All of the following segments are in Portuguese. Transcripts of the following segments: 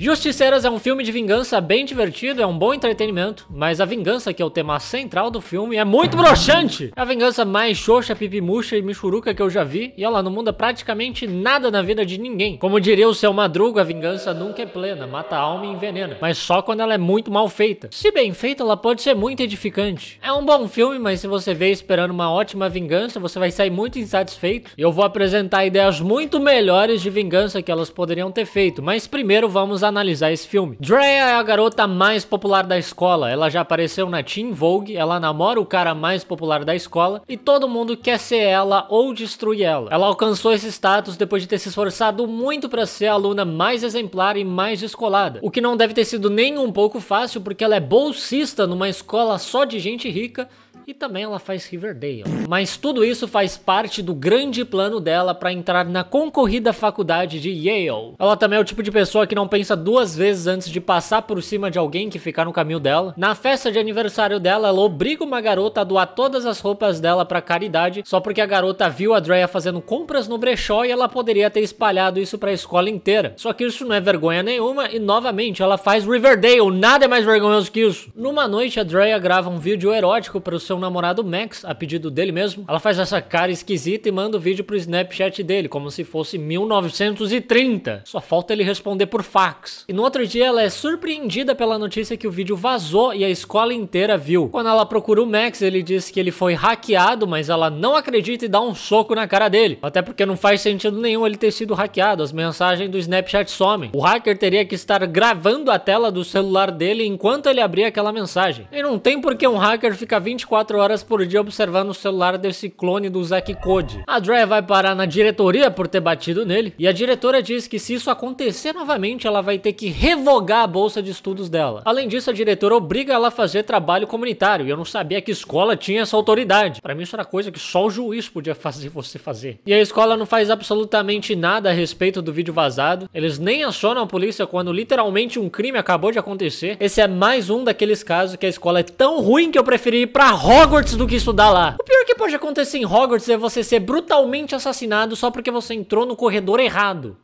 Justiceiras é um filme de vingança bem divertido, é um bom entretenimento, mas a vingança, que é o tema central do filme, é muito broxante! É a vingança mais xoxa, pipimuxa e michuruca que eu já vi, e ela não muda praticamente nada na vida de ninguém. Como diria o seu Madruga, a vingança nunca é plena, mata a alma e envenena, mas só quando ela é muito mal feita. Se bem feita, ela pode ser muito edificante. É um bom filme, mas se você vê esperando uma ótima vingança, você vai sair muito insatisfeito, e eu vou apresentar ideias muito melhores de vingança que elas poderiam ter feito, mas primeiro vamos vamos analisar esse filme. Drea é a garota mais popular da escola, ela já apareceu na Teen Vogue, ela namora o cara mais popular da escola e todo mundo quer ser ela ou destruir ela. Ela alcançou esse status depois de ter se esforçado muito para ser a aluna mais exemplar e mais descolada, o que não deve ter sido nem um pouco fácil porque ela é bolsista numa escola só de gente rica e também ela faz Riverdale. Mas tudo isso faz parte do grande plano dela para entrar na concorrida faculdade de Yale. Ela também é o tipo de pessoa que não pensa duas vezes antes de passar por cima de alguém que ficar no caminho dela. Na festa de aniversário dela, ela obriga uma garota a doar todas as roupas dela para caridade, só porque a garota viu a Drea fazendo compras no brechó e ela poderia ter espalhado isso para a escola inteira. Só que isso não é vergonha nenhuma e novamente ela faz Riverdale, nada é mais vergonhoso que isso. Numa noite a Drea grava um vídeo erótico para o seu seu namorado Max a pedido dele mesmo. Ela faz essa cara esquisita e manda o vídeo pro Snapchat dele, como se fosse 1930. Só falta ele responder por fax. E no outro dia ela é surpreendida pela notícia que o vídeo vazou e a escola inteira viu. Quando ela procura o Max, ele diz que ele foi hackeado, mas ela não acredita e dá um soco na cara dele. Até porque não faz sentido nenhum ele ter sido hackeado, as mensagens do Snapchat somem. O hacker teria que estar gravando a tela do celular dele enquanto ele abria aquela mensagem. E não tem por que um hacker ficar 24 24 horas por dia observando o celular desse clone do Zack Code. A Dre vai parar na diretoria por ter batido nele, e a diretora diz que se isso acontecer novamente, ela vai ter que revogar a bolsa de estudos dela. Além disso, a diretora obriga ela a fazer trabalho comunitário, e eu não sabia que escola tinha essa autoridade. Para mim isso era coisa que só o juiz podia fazer você fazer. E a escola não faz absolutamente nada a respeito do vídeo vazado, eles nem acionam a polícia quando literalmente um crime acabou de acontecer. Esse é mais um daqueles casos que a escola é tão ruim que eu preferi ir pra Hogwarts do que estudar lá. O pior que pode acontecer em Hogwarts é você ser brutalmente assassinado só porque você entrou no corredor errado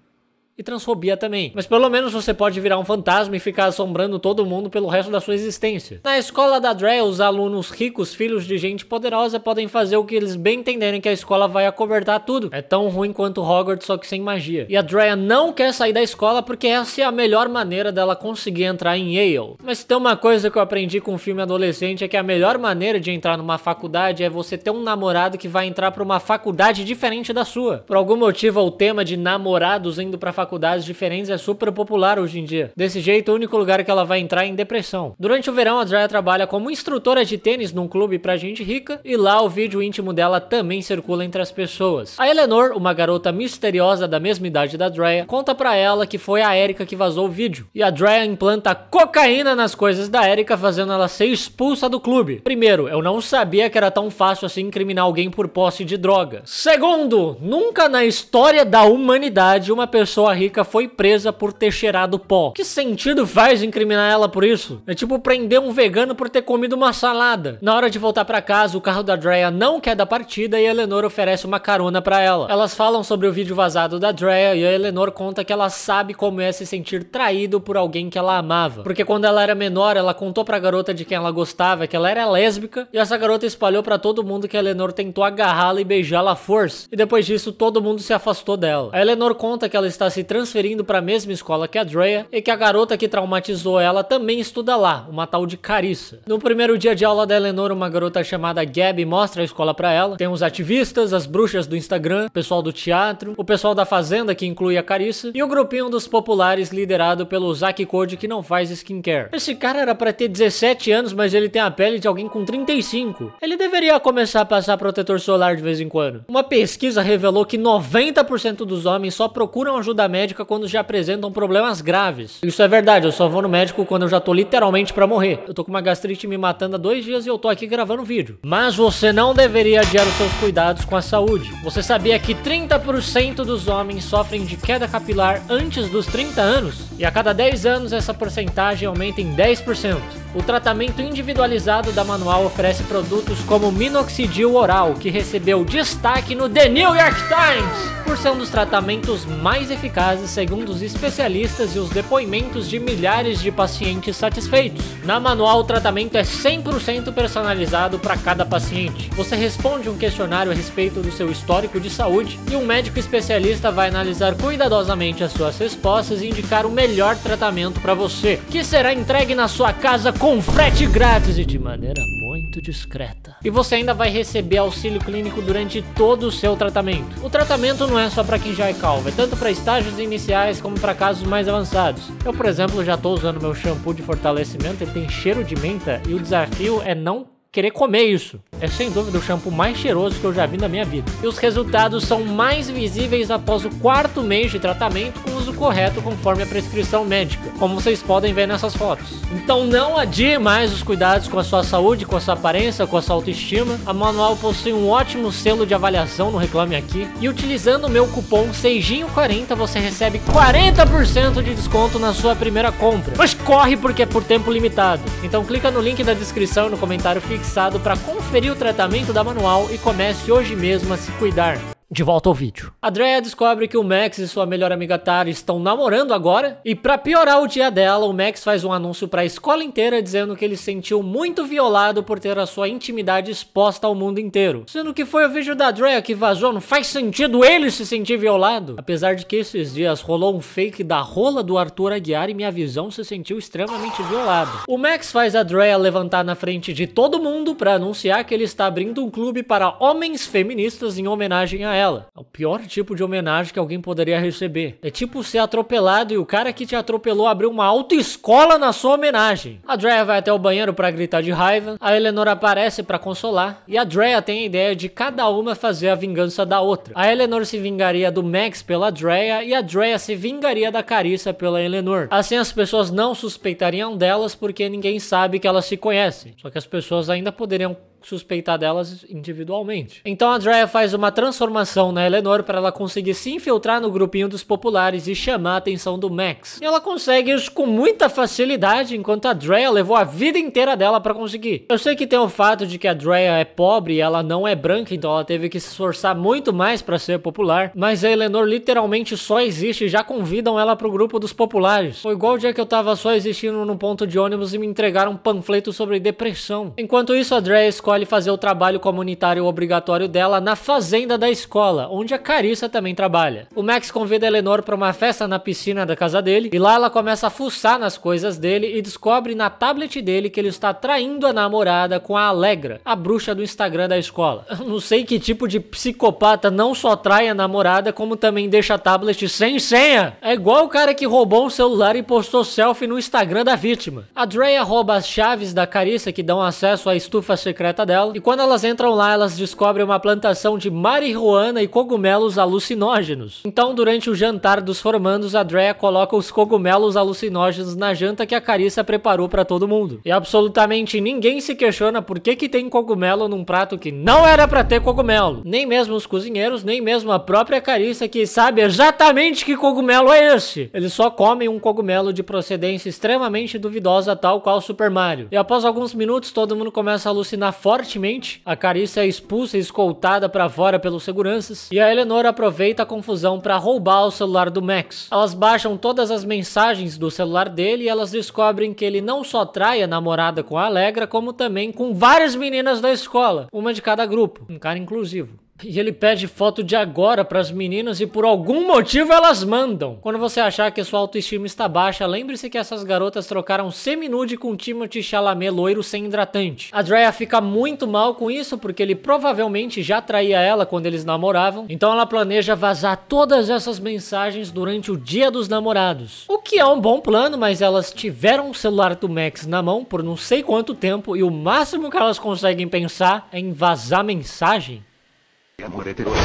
e transfobia também. Mas pelo menos você pode virar um fantasma e ficar assombrando todo mundo pelo resto da sua existência. Na escola da Dre, os alunos ricos, filhos de gente poderosa, podem fazer o que eles bem entenderem que a escola vai acobertar tudo. É tão ruim quanto Hogwarts, só que sem magia. E a Drea não quer sair da escola porque essa é a melhor maneira dela conseguir entrar em Yale. Mas tem uma coisa que eu aprendi com o um filme adolescente é que a melhor maneira de entrar numa faculdade é você ter um namorado que vai entrar pra uma faculdade diferente da sua. Por algum motivo, o tema de namorados indo pra faculdade faculdades diferentes é super popular hoje em dia. Desse jeito, o único lugar que ela vai entrar é em depressão. Durante o verão, a Dreia trabalha como instrutora de tênis num clube pra gente rica, e lá o vídeo íntimo dela também circula entre as pessoas. A Eleanor, uma garota misteriosa da mesma idade da Drea, conta pra ela que foi a Erika que vazou o vídeo. E a Drea implanta cocaína nas coisas da Erika, fazendo ela ser expulsa do clube. Primeiro, eu não sabia que era tão fácil assim incriminar alguém por posse de droga. Segundo, nunca na história da humanidade uma pessoa Rica foi presa por ter cheirado pó. Que sentido faz incriminar ela por isso? É tipo prender um vegano por ter comido uma salada. Na hora de voltar para casa, o carro da Drea não quer da partida e Eleanor oferece uma carona para ela. Elas falam sobre o vídeo vazado da Drea e a Eleanor conta que ela sabe como é se sentir traído por alguém que ela amava. Porque quando ela era menor, ela contou pra garota de quem ela gostava que ela era lésbica e essa garota espalhou para todo mundo que a Eleanor tentou agarrá-la e beijá-la à força. E depois disso, todo mundo se afastou dela. A Eleanor conta que ela está se transferindo para a mesma escola que a Drea e que a garota que traumatizou ela também estuda lá, uma tal de Carissa. No primeiro dia de aula da Eleanor, uma garota chamada Gabby mostra a escola para ela. Tem os ativistas, as bruxas do Instagram, o pessoal do teatro, o pessoal da fazenda que inclui a Carissa e o grupinho dos populares liderado pelo Zack Code que não faz skincare. Esse cara era para ter 17 anos, mas ele tem a pele de alguém com 35. Ele deveria começar a passar protetor solar de vez em quando. Uma pesquisa revelou que 90% dos homens só procuram ajuda médica quando já apresentam problemas graves. Isso é verdade, eu só vou no médico quando eu já tô literalmente para morrer. Eu tô com uma gastrite me matando há dois dias e eu tô aqui gravando vídeo. Mas você não deveria adiar os seus cuidados com a saúde. Você sabia que 30% dos homens sofrem de queda capilar antes dos 30 anos? E a cada 10 anos essa porcentagem aumenta em 10%. O tratamento individualizado da Manual oferece produtos como minoxidil oral, que recebeu destaque no The New York Times por ser é um dos tratamentos mais eficazes segundo os especialistas e os depoimentos de milhares de pacientes satisfeitos. Na manual, o tratamento é 100% personalizado para cada paciente. Você responde um questionário a respeito do seu histórico de saúde e um médico especialista vai analisar cuidadosamente as suas respostas e indicar o melhor tratamento para você, que será entregue na sua casa com frete grátis e de maneira muito discreta. E você ainda vai receber auxílio clínico durante todo o seu tratamento. O tratamento não é só para quem já é calvo, é tanto para estágios iniciais como para casos mais avançados. Eu, por exemplo, já estou usando meu shampoo de fortalecimento, ele tem cheiro de menta e o desafio é não querer comer isso é sem dúvida o shampoo mais cheiroso que eu já vi na minha vida. E os resultados são mais visíveis após o quarto mês de tratamento com uso correto conforme a prescrição médica, como vocês podem ver nessas fotos. Então não adie mais os cuidados com a sua saúde, com a sua aparência, com a sua autoestima. A Manual possui um ótimo selo de avaliação no Reclame Aqui e utilizando o meu cupom SEIJINHO40 você recebe 40% de desconto na sua primeira compra. Mas corre porque é por tempo limitado. Então clica no link da descrição e no comentário fixado para conferir o tratamento da Manual e comece hoje mesmo a se cuidar. De volta ao vídeo. A Drea descobre que o Max e sua melhor amiga Tara estão namorando agora, e para piorar o dia dela, o Max faz um anúncio para a escola inteira dizendo que ele se sentiu muito violado por ter a sua intimidade exposta ao mundo inteiro. Sendo que foi o vídeo da Drea que vazou, não faz sentido ele se sentir violado. Apesar de que esses dias rolou um fake da rola do Arthur Aguiar e minha visão se sentiu extremamente violada. O Max faz a Drea levantar na frente de todo mundo para anunciar que ele está abrindo um clube para homens feministas em homenagem a ela. É o pior tipo de homenagem que alguém poderia receber. É tipo ser atropelado e o cara que te atropelou abriu uma autoescola na sua homenagem. A Drea vai até o banheiro para gritar de raiva, a Eleanor aparece para consolar e a Drea tem a ideia de cada uma fazer a vingança da outra. A Eleanor se vingaria do Max pela Drea e a Drea se vingaria da Carissa pela Eleanor. Assim as pessoas não suspeitariam delas porque ninguém sabe que elas se conhecem. Só que as pessoas ainda poderiam suspeitar delas individualmente. Então a Drea faz uma transformação na Eleanor para ela conseguir se infiltrar no grupinho dos populares e chamar a atenção do Max. E ela consegue isso com muita facilidade, enquanto a Drea levou a vida inteira dela para conseguir. Eu sei que tem o fato de que a Drea é pobre e ela não é branca, então ela teve que se esforçar muito mais para ser popular, mas a Eleanor literalmente só existe e já convidam ela pro grupo dos populares. Foi igual o dia que eu tava só existindo num ponto de ônibus e me entregaram um panfleto sobre depressão. Enquanto isso, a Drea escolhe fazer o trabalho comunitário obrigatório dela na fazenda da escola, onde a Carissa também trabalha. O Max convida a Eleanor para uma festa na piscina da casa dele e lá ela começa a fuçar nas coisas dele e descobre na tablet dele que ele está traindo a namorada com a Alegra, a bruxa do Instagram da escola. Eu não sei que tipo de psicopata não só trai a namorada, como também deixa a tablet sem senha. É igual o cara que roubou um celular e postou selfie no Instagram da vítima. A Drea rouba as chaves da Carissa que dão acesso à estufa secreta bicicleta dela. E quando elas entram lá, elas descobrem uma plantação de marihuana e cogumelos alucinógenos. Então, durante o jantar dos formandos, a Drea coloca os cogumelos alucinógenos na janta que a Carissa preparou para todo mundo. E absolutamente ninguém se questiona por que que tem cogumelo num prato que não era para ter cogumelo. Nem mesmo os cozinheiros, nem mesmo a própria Carissa que sabe exatamente que cogumelo é esse. Eles só comem um cogumelo de procedência extremamente duvidosa, tal qual Super Mario. E após alguns minutos, todo mundo começa a alucinar fortemente. A Carissa é expulsa e escoltada para fora pelos seguranças. E a Eleanor aproveita a confusão para roubar o celular do Max. Elas baixam todas as mensagens do celular dele e elas descobrem que ele não só trai a namorada com a Alegra, como também com várias meninas da escola, uma de cada grupo, um cara inclusivo. E ele pede foto de agora para as meninas e por algum motivo elas mandam. Quando você achar que sua autoestima está baixa, lembre-se que essas garotas trocaram semi-nude com Timothy Chalamet loiro sem hidratante. A Drea fica muito mal com isso porque ele provavelmente já traía ela quando eles namoravam, então ela planeja vazar todas essas mensagens durante o dia dos namorados. O que é um bom plano, mas elas tiveram o celular do Max na mão por não sei quanto tempo e o máximo que elas conseguem pensar é em vazar mensagem.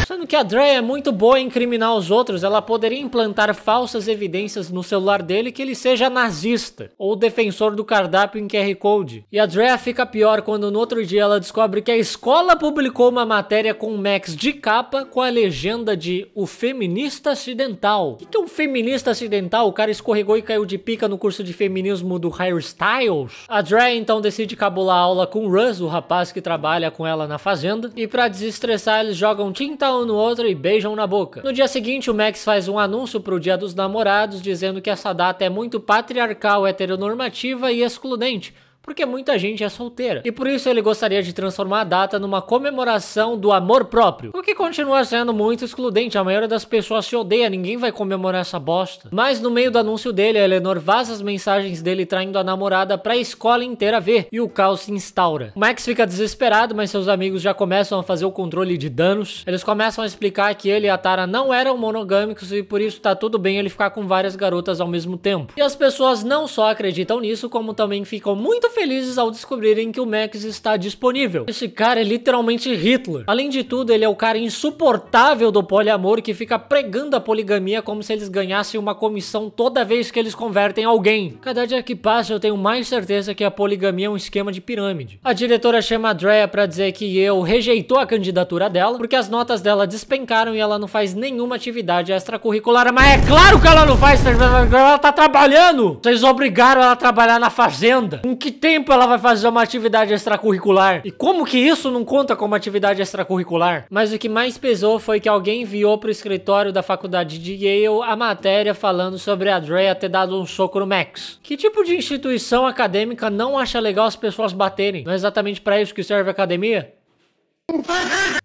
Sendo que a Drea é muito boa em incriminar os outros, ela poderia implantar falsas evidências no celular dele que ele seja nazista ou defensor do cardápio em QR Code. E a Drea fica pior quando no outro dia ela descobre que a escola publicou uma matéria com Max de capa com a legenda de O Feminista Acidental. O que é um feminista acidental? O cara escorregou e caiu de pica no curso de feminismo do Harry Styles? A Drea então decide cabular a aula com Russ, o rapaz que trabalha com ela na fazenda, e para desestressar eles jogam tinta um no outro e beijam na boca. No dia seguinte, o Max faz um anúncio pro Dia dos Namorados, dizendo que essa data é muito patriarcal, heteronormativa e excludente, porque muita gente é solteira. E por isso ele gostaria de transformar a data numa comemoração do amor próprio, o que continua sendo muito excludente, a maioria das pessoas se odeia, ninguém vai comemorar essa bosta. Mas no meio do anúncio dele, a Eleanor vaza as mensagens dele traindo a namorada pra escola inteira ver, e o caos se instaura. O Max fica desesperado, mas seus amigos já começam a fazer o controle de danos, eles começam a explicar que ele e a Tara não eram monogâmicos e por isso tá tudo bem ele ficar com várias garotas ao mesmo tempo. E as pessoas não só acreditam nisso, como também ficam muito felizes ao descobrirem que o Max está disponível. Esse cara é literalmente Hitler. Além de tudo, ele é o cara insuportável do poliamor que fica pregando a poligamia como se eles ganhassem uma comissão toda vez que eles convertem alguém. Cada dia que passa, eu tenho mais certeza que a poligamia é um esquema de pirâmide. A diretora chama a Drea pra dizer que eu rejeitou a candidatura dela porque as notas dela despencaram e ela não faz nenhuma atividade extracurricular. Mas é claro que ela não faz, ela tá trabalhando! Vocês obrigaram ela a trabalhar na fazenda. Com que tempo ela vai fazer uma atividade extracurricular? E como que isso não conta como atividade extracurricular? Mas o que mais pesou foi que alguém enviou pro escritório da faculdade de Yale a matéria falando sobre a Drea ter dado um soco no Max. Que tipo de instituição acadêmica não acha legal as pessoas baterem? Não é exatamente para isso que serve a academia?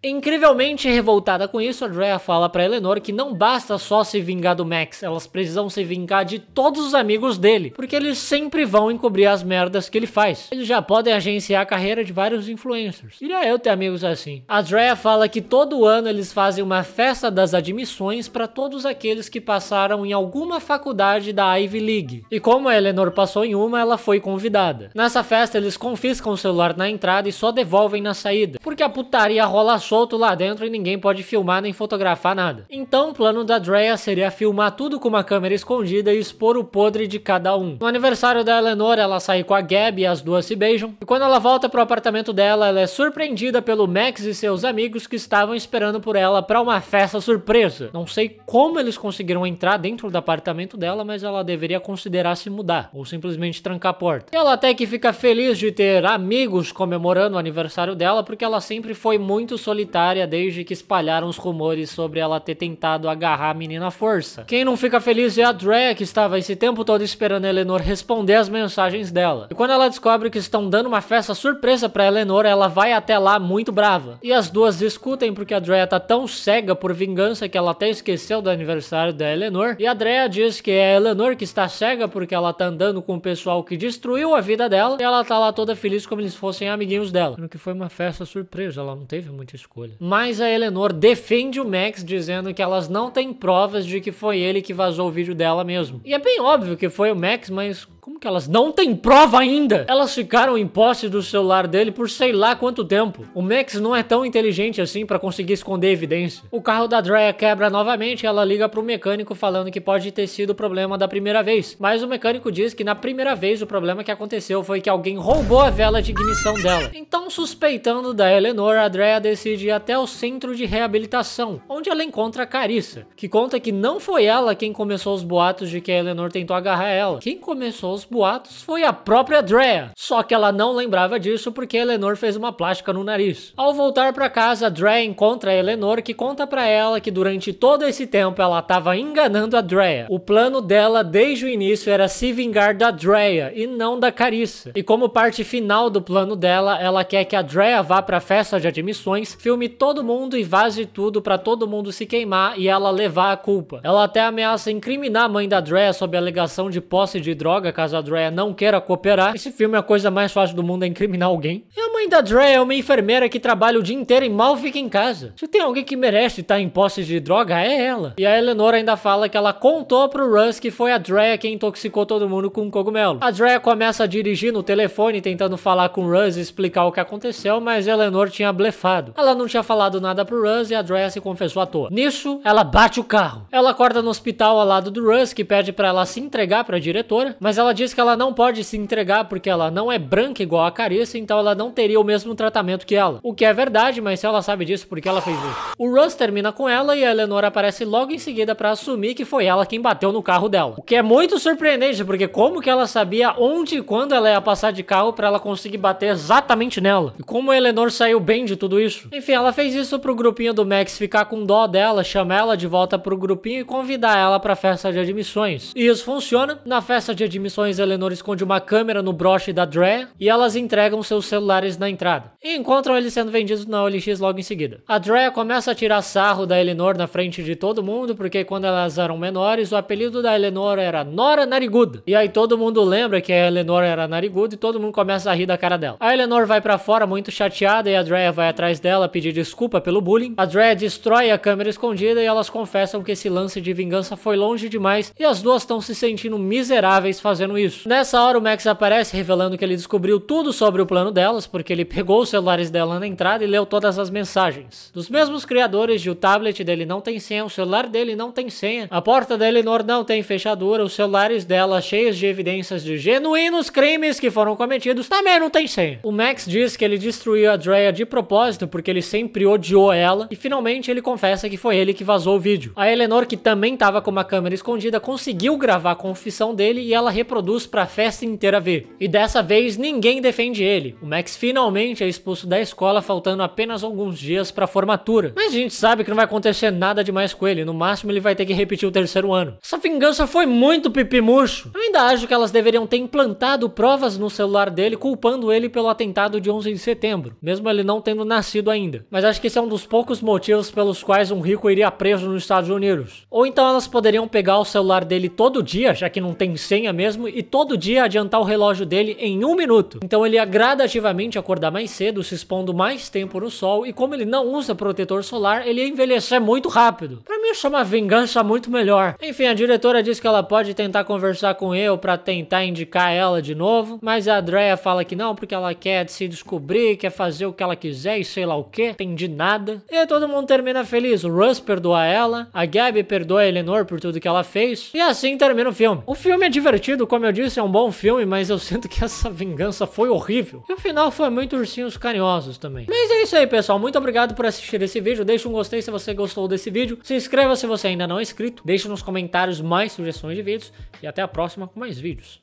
Incrivelmente revoltada com isso, Andrea fala para Eleanor que não basta só se vingar do Max, elas precisam se vingar de todos os amigos dele, porque eles sempre vão encobrir as merdas que ele faz. Eles já podem agenciar a carreira de vários influencers. Iria eu ter amigos assim. A Andrea fala que todo ano eles fazem uma festa das admissões para todos aqueles que passaram em alguma faculdade da Ivy League. E como a Eleanor passou em uma, ela foi convidada. Nessa festa eles confiscam o celular na entrada e só devolvem na saída, porque a puta estaria rola solto lá dentro e ninguém pode filmar nem fotografar nada. Então o plano da Drea seria filmar tudo com uma câmera escondida e expor o podre de cada um. No aniversário da Eleanor, ela sai com a Gab e as duas se beijam. E quando ela volta pro apartamento dela, ela é surpreendida pelo Max e seus amigos que estavam esperando por ela para uma festa surpresa. Não sei como eles conseguiram entrar dentro do apartamento dela, mas ela deveria considerar se mudar ou simplesmente trancar a porta. E ela até que fica feliz de ter amigos comemorando o aniversário dela porque ela sempre foi muito solitária desde que espalharam os rumores sobre ela ter tentado agarrar a menina à força. Quem não fica feliz é a Drea, que estava esse tempo todo esperando a Eleanor responder as mensagens dela. E quando ela descobre que estão dando uma festa surpresa para Eleanor, ela vai até lá muito brava. E as duas discutem porque a Drea tá tão cega por vingança que ela até esqueceu do aniversário da Eleanor. E a Drea diz que é a Eleanor que está cega porque ela tá andando com o pessoal que destruiu a vida dela e ela tá lá toda feliz como eles fossem amiguinhos dela. Sendo que foi uma festa surpresa, ela não teve muita escolha. Mas a Eleanor defende o Max dizendo que elas não têm provas de que foi ele que vazou o vídeo dela mesmo. E é bem óbvio que foi o Max, mas como que elas não têm prova ainda? Elas ficaram em posse do celular dele por sei lá quanto tempo. O Max não é tão inteligente assim para conseguir esconder evidência. O carro da Drea quebra novamente e ela liga pro mecânico falando que pode ter sido o problema da primeira vez. Mas o mecânico diz que na primeira vez o problema que aconteceu foi que alguém roubou a vela de ignição dela. Então, suspeitando da Eleanor, a Drea decide ir até o centro de reabilitação, onde ela encontra a Carissa, que conta que não foi ela quem começou os boatos de que a Eleanor tentou agarrar ela. Quem começou aos boatos foi a própria Drea. Só que ela não lembrava disso porque Eleanor fez uma plástica no nariz. Ao voltar para casa, Drea encontra Eleanor que conta para ela que durante todo esse tempo ela estava enganando a Drea. O plano dela desde o início era se vingar da Drea e não da Carissa. E como parte final do plano dela, ela quer que a Drea vá para a festa de admissões, filme todo mundo e vaze tudo para todo mundo se queimar e ela levar a culpa. Ela até ameaça incriminar a mãe da Drea sob a alegação de posse de droga caso caso a Drea não queira cooperar, esse filme é a coisa mais fácil do mundo é incriminar alguém. Eu mãe da Dre é uma enfermeira que trabalha o dia inteiro e mal fica em casa. Se tem alguém que merece estar tá em posse de droga, é ela. E a Eleanor ainda fala que ela contou pro Russ que foi a Dre quem intoxicou todo mundo com um cogumelo. A Dre começa a dirigir no telefone tentando falar com o Russ e explicar o que aconteceu, mas Eleanor tinha blefado. Ela não tinha falado nada pro Russ e a Dre se confessou à toa. Nisso, ela bate o carro. Ela acorda no hospital ao lado do Russ, que pede para ela se entregar pra diretora, mas ela diz que ela não pode se entregar porque ela não é branca igual a Carissa, então ela não teria teria o mesmo tratamento que ela. O que é verdade, mas se ela sabe disso, porque ela fez isso? O Russ termina com ela e a Eleanor aparece logo em seguida para assumir que foi ela quem bateu no carro dela. O que é muito surpreendente, porque como que ela sabia onde e quando ela ia passar de carro para ela conseguir bater exatamente nela? E como a Eleanor saiu bem de tudo isso? Enfim, ela fez isso pro grupinho do Max ficar com dó dela, chamar ela de volta pro grupinho e convidar ela pra festa de admissões. E isso funciona. Na festa de admissões, a Eleanor esconde uma câmera no broche da Dre e elas entregam seus celulares na entrada, e encontram ele sendo vendido na OLX logo em seguida. A Drea começa a tirar sarro da Eleanor na frente de todo mundo, porque quando elas eram menores, o apelido da Eleanor era Nora Nariguda. E aí todo mundo lembra que a Eleanor era nariguda e todo mundo começa a rir da cara dela. A Eleanor vai para fora muito chateada e a Drea vai atrás dela pedir desculpa pelo bullying. A Drea destrói a câmera escondida e elas confessam que esse lance de vingança foi longe demais e as duas estão se sentindo miseráveis fazendo isso. Nessa hora o Max aparece revelando que ele descobriu tudo sobre o plano delas, porque porque ele pegou os celulares dela na entrada e leu todas as mensagens. Dos mesmos criadores de o tablet dele não tem senha, o celular dele não tem senha, a porta da Eleanor não tem fechadura, os celulares dela cheios de evidências de genuínos crimes que foram cometidos também não tem senha. O Max diz que ele destruiu a Drea de propósito porque ele sempre odiou ela e finalmente ele confessa que foi ele que vazou o vídeo. A Eleanor, que também estava com uma câmera escondida, conseguiu gravar a confissão dele e ela reproduz pra festa inteira ver. E dessa vez ninguém defende ele. O Max finalmente finalmente é expulso da escola, faltando apenas alguns dias para a formatura. Mas a gente sabe que não vai acontecer nada demais com ele, no máximo ele vai ter que repetir o terceiro ano. Essa vingança foi muito pipimucho. Eu ainda acho que elas deveriam ter implantado provas no celular dele, culpando ele pelo atentado de 11 de setembro, mesmo ele não tendo nascido ainda. Mas acho que esse é um dos poucos motivos pelos quais um rico iria preso nos Estados Unidos. Ou então elas poderiam pegar o celular dele todo dia, já que não tem senha mesmo, e todo dia adiantar o relógio dele em um minuto. Então ele ia gradativamente acordar mais cedo, se expondo mais tempo no sol, e como ele não usa protetor solar, ele ia envelhecer muito rápido. Pra mim, isso é uma vingança muito melhor. Enfim, a diretora diz que ela pode tentar conversar com eu pra tentar indicar ela de novo, mas a Andrea fala que não, porque ela quer se descobrir, quer fazer o que ela quiser e sei lá o que, entendi nada. E todo mundo termina feliz, o Russ perdoa ela, a Gabby perdoa a Eleanor por tudo que ela fez, e assim termina o filme. O filme é divertido, como eu disse, é um bom filme, mas eu sinto que essa vingança foi horrível. E o final foi muito muito ursinhos carinhosos também. Mas é isso aí, pessoal. Muito obrigado por assistir esse vídeo. Deixa um gostei se você gostou desse vídeo. Se inscreva se você ainda não é inscrito. Deixe nos comentários mais sugestões de vídeos. E até a próxima com mais vídeos.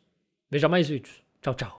Veja mais vídeos. Tchau, tchau.